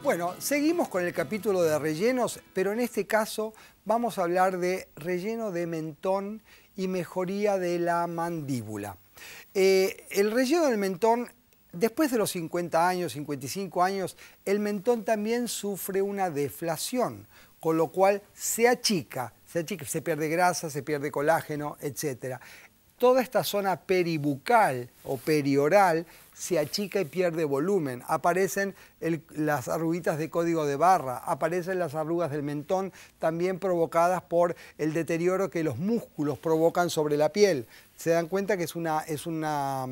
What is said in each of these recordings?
Bueno, seguimos con el capítulo de rellenos, pero en este caso vamos a hablar de relleno de mentón y mejoría de la mandíbula. Eh, el relleno del mentón, después de los 50 años, 55 años, el mentón también sufre una deflación, con lo cual se achica, se achica, se pierde grasa, se pierde colágeno, etc toda esta zona peribucal o perioral se achica y pierde volumen. Aparecen las arruguitas de código de barra, aparecen las arrugas del mentón, también provocadas por el deterioro que los músculos provocan sobre la piel. Se dan cuenta que es una, es una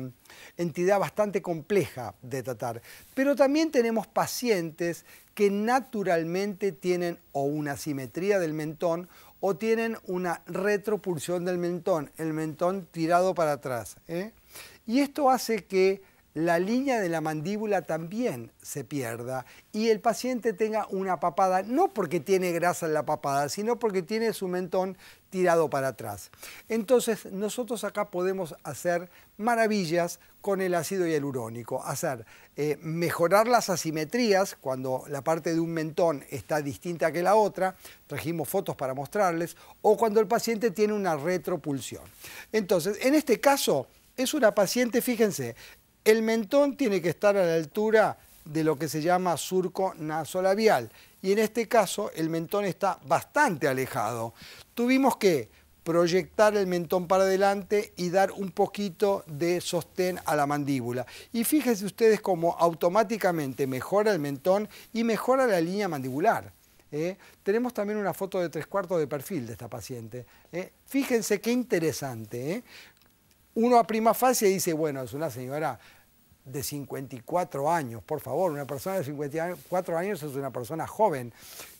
entidad bastante compleja de tratar. Pero también tenemos pacientes que naturalmente tienen o una simetría del mentón o tienen una retropulsión del mentón, el mentón tirado para atrás. ¿eh? Y esto hace que la línea de la mandíbula también se pierda y el paciente tenga una papada, no porque tiene grasa en la papada, sino porque tiene su mentón tirado para atrás. Entonces nosotros acá podemos hacer maravillas con el ácido hialurónico, hacer eh, mejorar las asimetrías cuando la parte de un mentón está distinta que la otra, trajimos fotos para mostrarles, o cuando el paciente tiene una retropulsión. Entonces, en este caso, es una paciente, fíjense, el mentón tiene que estar a la altura de lo que se llama surco nasolabial y en este caso el mentón está bastante alejado. Tuvimos que proyectar el mentón para adelante y dar un poquito de sostén a la mandíbula. Y fíjense ustedes cómo automáticamente mejora el mentón y mejora la línea mandibular. ¿eh? Tenemos también una foto de tres cuartos de perfil de esta paciente. ¿eh? Fíjense qué interesante. ¿eh? Uno a prima fase dice, bueno, es una señora de 54 años, por favor, una persona de 54 años es una persona joven,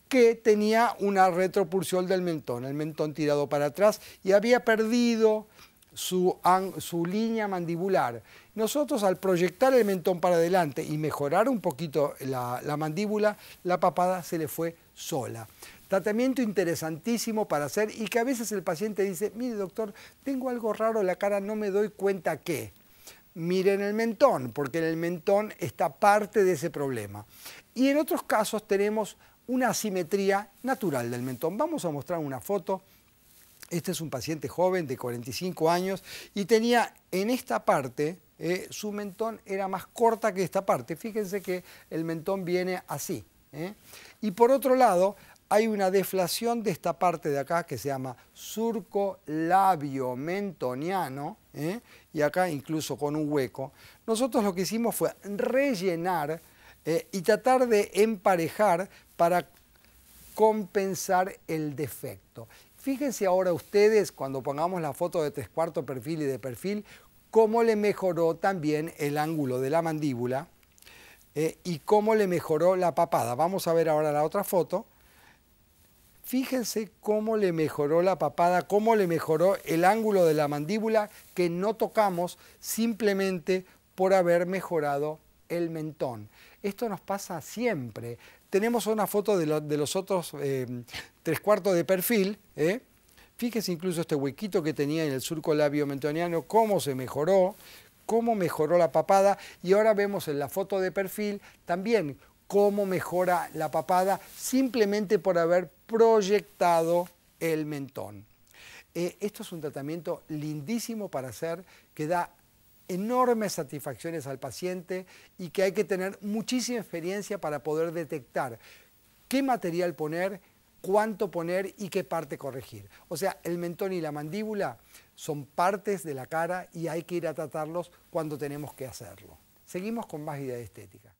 que tenía una retropulsión del mentón, el mentón tirado para atrás y había perdido su, línea mandibular. Nosotros al proyectar el mentón para adelante y mejorar un poquito la, la mandíbula, la papada se le fue sola. Tratamiento interesantísimo para hacer y que a veces el paciente dice, mire doctor, tengo algo raro en la cara, no me doy cuenta qué miren el mentón, porque en el mentón está parte de ese problema. Y en otros casos tenemos una asimetría natural del mentón. Vamos a mostrar una foto. Este es un paciente joven de 45 años y tenía en esta parte, eh, su mentón era más corta que esta parte. Fíjense que el mentón viene así. Eh. Y por otro lado, hay una deflación de esta parte de acá que se llama surco labio mentoniano, ¿eh? y acá incluso con un hueco. Nosotros lo que hicimos fue rellenar eh, y tratar de emparejar para compensar el defecto. Fíjense ahora ustedes, cuando pongamos la foto de tres cuartos perfil y de perfil, cómo le mejoró también el ángulo de la mandíbula eh, y cómo le mejoró la papada. Vamos a ver ahora la otra foto. Fíjense cómo le mejoró la papada, cómo le mejoró el ángulo de la mandíbula que no tocamos simplemente por haber mejorado el mentón. Esto nos pasa siempre. Tenemos una foto de, los otros eh, tres cuartos de perfil. ¿eh? Fíjense incluso este huequito que tenía en el surco labio mentoniano, cómo se mejoró, cómo mejoró la papada. Y ahora vemos en la foto de perfil también cómo mejora la papada simplemente por haber proyectado el mentón. Eh, esto es un tratamiento lindísimo para hacer que da enormes satisfacciones al paciente y que hay que tener muchísima experiencia para poder detectar qué material poner, cuánto poner y qué parte corregir. O sea, el mentón y la mandíbula son partes de la cara y hay que ir a tratarlos cuando tenemos que hacerlo. Seguimos con más ideas estéticas.